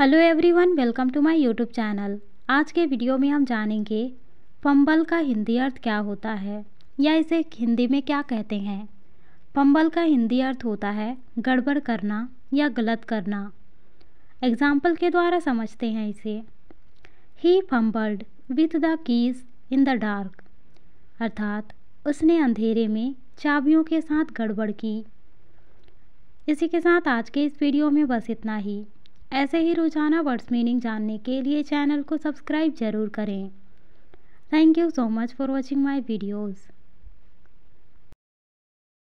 hello everyone welcome to my YouTube channel आज के video में हम जानेंगे पंबल का हिंदी अर्थ क्या होता है या इसे हिंदी में क्या कहते हैं पंबल का हिंदी अर्थ होता है गड़बड़ करना या गलत करना एग्जाम्पल के द्वारा समझते हैं इसे ही fumbled with the keys in the dark अर्थात उसने अंधेरे में चाबियों के साथ गड़बड़ की इसी के साथ आज के इस वीडियो में बस इतना ही ऐसे ही रोजाना वर्ड्स मीनिंग जानने के लिए चैनल को सब्सक्राइब ज़रूर करें thank you so much for watching my videos